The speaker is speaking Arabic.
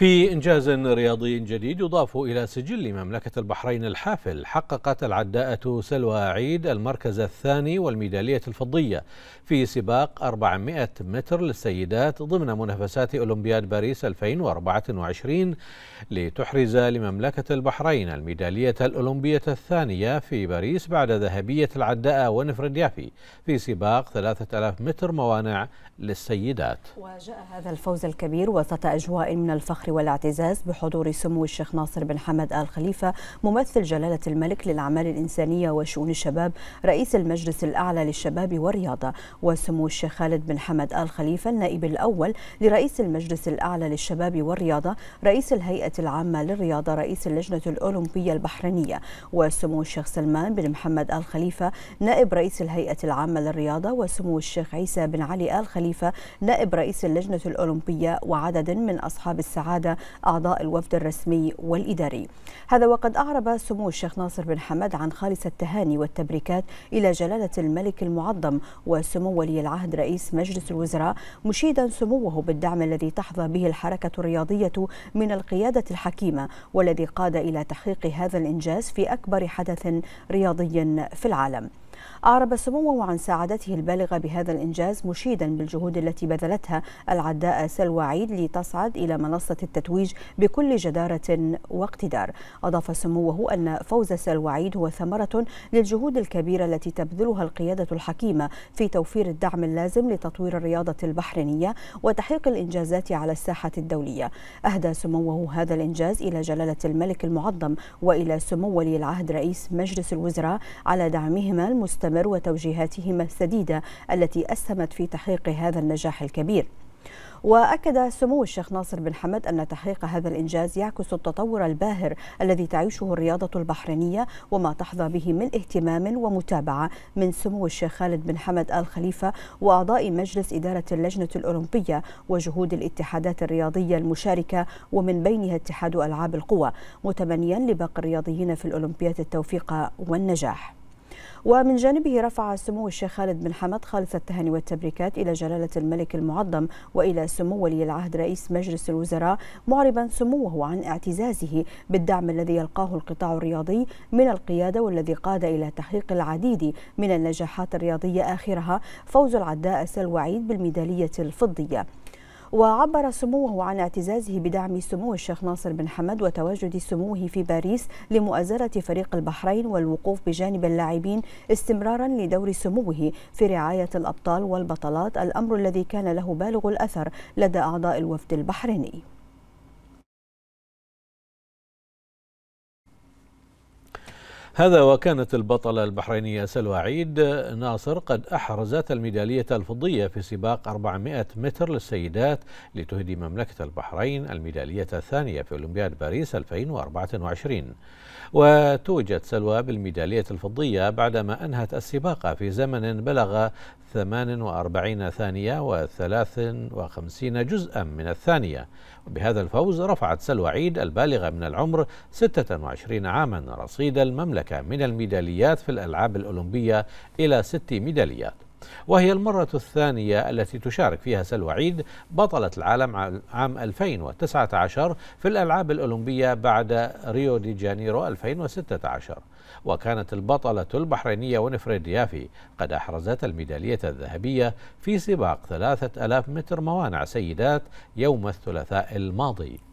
في إنجاز رياضي جديد يضاف إلى سجل مملكة البحرين الحافل حققت العداءة سلوى عيد المركز الثاني والميدالية الفضية في سباق 400 متر للسيدات ضمن منافسات أولمبياد باريس 2024 لتحرز لمملكة البحرين الميدالية الأولمبية الثانية في باريس بعد ذهبية العداءة ونفر يافي في سباق 3000 متر موانع للسيدات وجاء هذا الفوز الكبير وسط أجواء من الفخر والاعتزاز بحضور سمو الشيخ ناصر بن حمد آل خليفة ممثل جلالة الملك للأعمال الإنسانية وشؤون الشباب رئيس المجلس الأعلى للشباب والرياضة وسمو الشيخ خالد بن حمد آل خليفة النائب الأول لرئيس المجلس الأعلى للشباب والرياضة رئيس الهيئة العامة للرياضة رئيس اللجنة الأولمبية البحرينية وسمو الشيخ سلمان بن محمد آل خليفة نائب رئيس الهيئة العامة للرياضة وسمو الشيخ عيسى بن علي آل خليفة نائب رئيس اللجنة الأولمبية وعدد من أصحاب السعادة عدا أعضاء الوفد الرسمي والإداري هذا وقد أعرب سمو الشيخ ناصر بن حمد عن خالص التهاني والتبريكات إلى جلالة الملك المعظم وسمو ولي العهد رئيس مجلس الوزراء مشيدا سموه بالدعم الذي تحظى به الحركة الرياضية من القيادة الحكيمة والذي قاد إلى تحقيق هذا الإنجاز في أكبر حدث رياضي في العالم أعرب سموه عن سعادته البالغة بهذا الإنجاز مشيدا بالجهود التي بذلتها العداء سلوى عيد لتصعد إلى منصة التتويج بكل جدارة واقتدار أضاف سموه أن فوز سلوى عيد هو ثمرة للجهود الكبيرة التي تبذلها القيادة الحكيمة في توفير الدعم اللازم لتطوير الرياضة البحرينية وتحقيق الإنجازات على الساحة الدولية أهدى سموه هذا الإنجاز إلى جلالة الملك المعظم وإلى سمو ولي العهد رئيس مجلس الوزراء على دعمهما المس المستمر وتوجيهاتهما السديدة التي أسهمت في تحقيق هذا النجاح الكبير وأكد سمو الشيخ ناصر بن حمد أن تحقيق هذا الإنجاز يعكس التطور الباهر الذي تعيشه الرياضة البحرينية وما تحظى به من اهتمام ومتابعة من سمو الشيخ خالد بن حمد آل خليفة وأعضاء مجلس إدارة اللجنة الأولمبية وجهود الاتحادات الرياضية المشاركة ومن بينها اتحاد ألعاب القوى متمنيا لباقي الرياضيين في الأولمبياد التوفيق والنجاح ومن جانبه رفع سمو الشيخ خالد بن حمد خالص التهاني والتبريكات إلى جلالة الملك المعظم وإلى سمو ولي العهد رئيس مجلس الوزراء معربا سموه عن اعتزازه بالدعم الذي يلقاه القطاع الرياضي من القيادة والذي قاد إلى تحقيق العديد من النجاحات الرياضية آخرها فوز العداء سلوعيد بالميدالية الفضية وعبر سموه عن اعتزازه بدعم سمو الشيخ ناصر بن حمد وتواجد سموه في باريس لمؤازرة فريق البحرين والوقوف بجانب اللاعبين استمرارا لدور سموه في رعاية الأبطال والبطلات الأمر الذي كان له بالغ الأثر لدى أعضاء الوفد البحريني هذا وكانت البطلة البحرينية سلوى عيد ناصر قد أحرزت الميدالية الفضية في سباق 400 متر للسيدات لتهدي مملكة البحرين الميدالية الثانية في أولمبياد باريس 2024 وتوجد سلوى بالميدالية الفضية بعدما أنهت السباق في زمن بلغ 48 ثانية و53 جزءا من الثانية وبهذا الفوز رفعت سلوى عيد البالغة من العمر 26 عاما رصيد المملكة المملكة من الميداليات في الألعاب الأولمبية إلى ست ميداليات وهي المرة الثانية التي تشارك فيها سلوى عيد بطلة العالم عام 2019 في الألعاب الأولمبية بعد ريو دي جانيرو 2016 وكانت البطلة البحرينية ونفريد ديافي قد أحرزت الميدالية الذهبية في سباق 3000 متر موانع سيدات يوم الثلاثاء الماضي